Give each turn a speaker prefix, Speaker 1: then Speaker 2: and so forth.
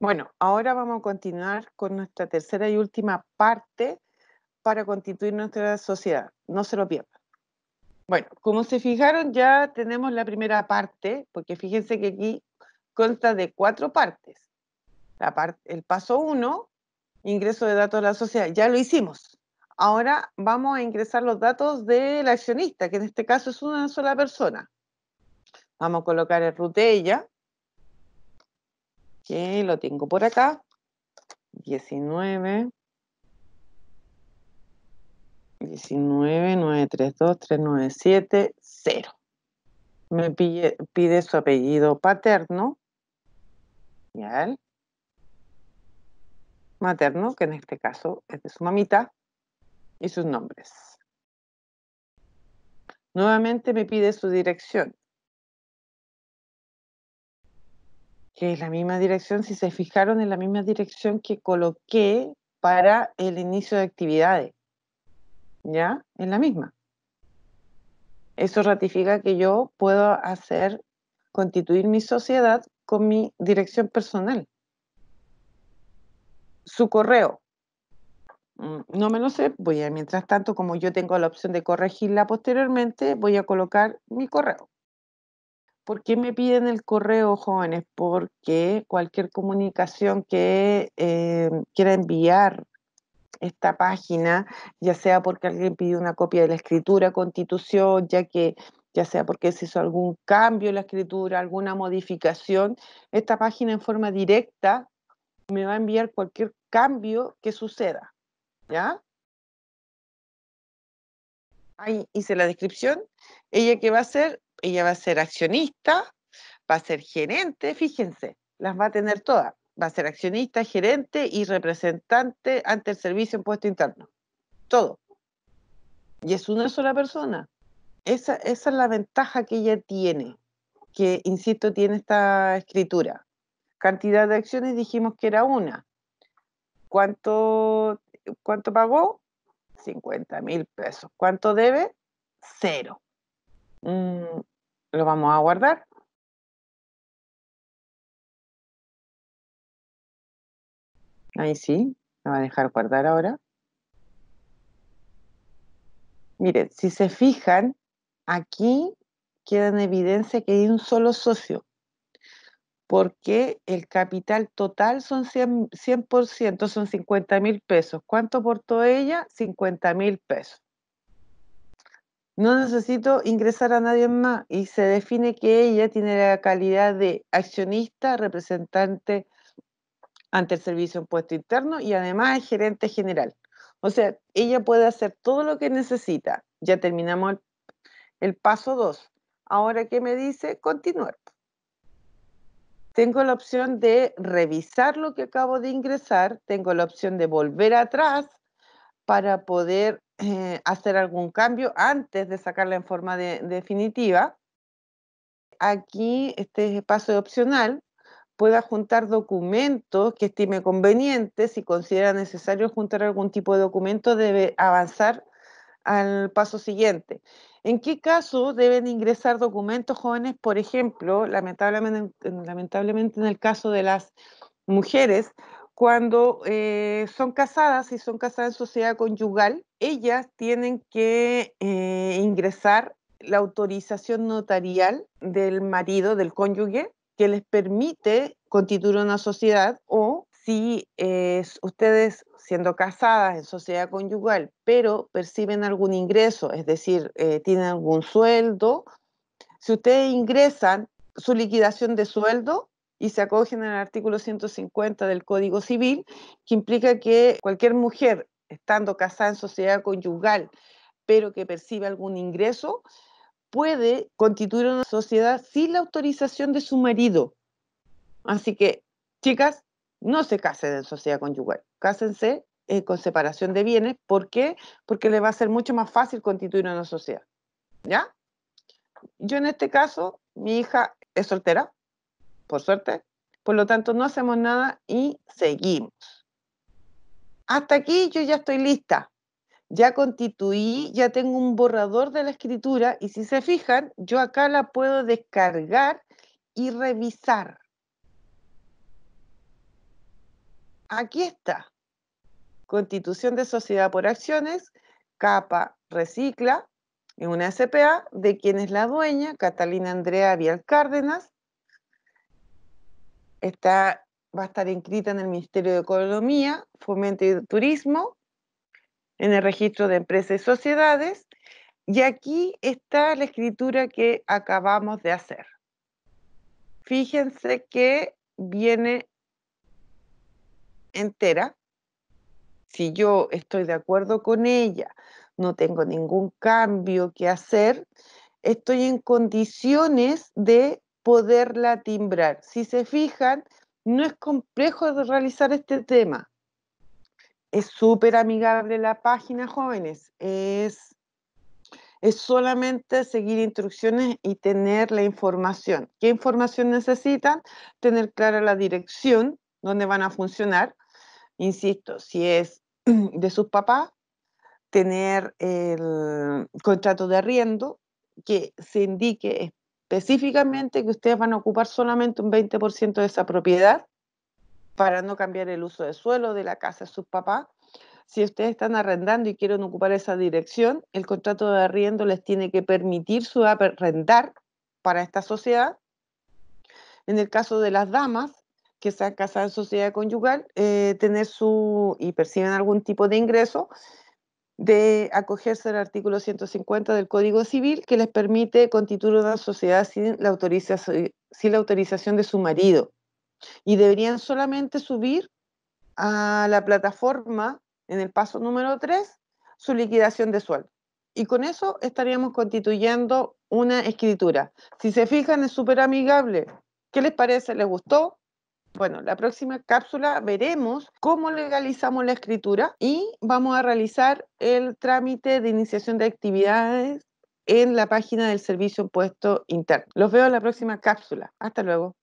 Speaker 1: Bueno, ahora vamos a continuar con nuestra tercera y última parte para constituir nuestra sociedad. No se lo pierdan. Bueno, como se fijaron, ya tenemos la primera parte, porque fíjense que aquí consta de cuatro partes. La el paso uno, ingreso de datos de la sociedad, ya lo hicimos. Ahora vamos a ingresar los datos del accionista, que en este caso es una sola persona. Vamos a colocar el root de ella, que lo tengo por acá. 19. 19 932 397 0. Me pide, su apellido paterno. Materno, que en este caso es de su mamita, y sus nombres. Nuevamente me pide su dirección. que es la misma dirección, si se fijaron, en la misma dirección que coloqué para el inicio de actividades. ¿Ya? Es la misma. Eso ratifica que yo puedo hacer, constituir mi sociedad con mi dirección personal. Su correo. Mm, no me lo sé, voy a, mientras tanto, como yo tengo la opción de corregirla posteriormente, voy a colocar mi correo. ¿Por qué me piden el correo, jóvenes? Porque cualquier comunicación que eh, quiera enviar esta página, ya sea porque alguien pidió una copia de la escritura constitución, ya que ya sea porque se hizo algún cambio en la escritura, alguna modificación, esta página en forma directa me va a enviar cualquier cambio que suceda. ¿Ya? Ahí hice la descripción. Ella que va a ser ella va a ser accionista, va a ser gerente, fíjense, las va a tener todas. Va a ser accionista, gerente y representante ante el servicio Impuesto interno. Todo. Y es una sola persona. Esa, es la ventaja que ella tiene, que, insisto, tiene esta escritura. Cantidad de acciones dijimos que era una. ¿Cuánto, cuánto pagó? 50 mil pesos. ¿Cuánto debe? Cero. Mm, lo vamos a guardar. Ahí sí, lo va a dejar guardar ahora. Miren, si se fijan, aquí queda en evidencia que hay un solo socio, porque el capital total son 100%, son 50 mil pesos. ¿Cuánto aportó ella? 50 mil pesos. No necesito ingresar a nadie más y se define que ella tiene la calidad de accionista, representante ante el servicio impuesto interno y además es gerente general. O sea, ella puede hacer todo lo que necesita. Ya terminamos el, paso 2. Ahora, ¿qué me dice? Continuar. Tengo la opción de revisar lo que acabo de ingresar, tengo la opción de volver atrás para poder eh, hacer algún cambio antes de sacarla en forma definitiva, aquí este espacio es opcional, pueda juntar documentos que estime conveniente... si considera necesario juntar algún tipo de documento, debe avanzar al paso siguiente. ¿En qué caso deben ingresar documentos jóvenes? Por ejemplo, lamentablemente en el caso de las mujeres, cuando eh, son casadas y son casadas en sociedad conyugal, ellas tienen que eh, ingresar la autorización notarial del marido, del cónyuge, que les permite constituir una sociedad o si eh, ustedes siendo casadas en sociedad conyugal, pero perciben algún ingreso, es decir, tienen algún sueldo, si ustedes ingresan su liquidación de sueldo, y se acogen al artículo 150 del Código Civil, que implica que cualquier mujer, estando casada en sociedad conyugal, pero que percibe algún ingreso, puede constituir una sociedad sin la autorización de su marido. Así que, chicas, no se casen en sociedad conyugal, cásense eh, con separación de bienes. ¿Por qué? Porque les va a ser mucho más fácil constituir una sociedad. ¿Ya? Yo en este caso, mi hija es soltera, por suerte. Por lo tanto, no hacemos nada y seguimos. Hasta aquí yo ya estoy lista. Ya constituí, ya tengo un borrador de la escritura y si se fijan, yo acá la puedo descargar y revisar. Aquí está. Constitución de sociedad por acciones, capa recicla, en una SPA de quien es la dueña, Catalina Andrea Vial Cárdenas, está, va a estar inscrita en el Ministerio de Economía, Fomento y Turismo, en el registro de empresas y sociedades, y aquí está la escritura que acabamos de hacer. Fíjense que viene entera. Si yo estoy de acuerdo con ella, no tengo ningún cambio que hacer, estoy en condiciones de poderla timbrar. Si se fijan, no es complejo realizar este tema. Es súper amigable la página, jóvenes. Es, es solamente seguir instrucciones y tener la información. ¿Qué información necesitan? Tener clara la dirección donde van a funcionar. Insisto, si es de sus papás, tener el contrato de arriendo que se indique específicamente que ustedes van a ocupar solamente un 20% de esa propiedad para no cambiar el uso de suelo de la casa de sus papás. Si ustedes están arrendando y quieren ocupar esa dirección, el contrato de arriendo les tiene que permitir su arrendar e para esta sociedad. En el caso de las damas, que sean casadas en sociedad conyugal, eh, tener su y perciben algún tipo de ingreso, de acogerse al artículo 150 del Código Civil que les permite constituir una sociedad sin la, autorización, eh, sin la autorización de su marido. Y deberían solamente subir a la plataforma, en el paso número 3, su liquidación de sueldo. Y con eso estaríamos constituyendo una escritura. Si se fijan, es súper amigable. ¿Qué les parece? ¿Les gustó? Bueno, la próxima cápsula veremos cómo legalizamos la escritura y vamos a realizar el trámite de iniciación de actividades en la página del Servicio Impuesto Interno. Los veo en la próxima cápsula. Hasta luego.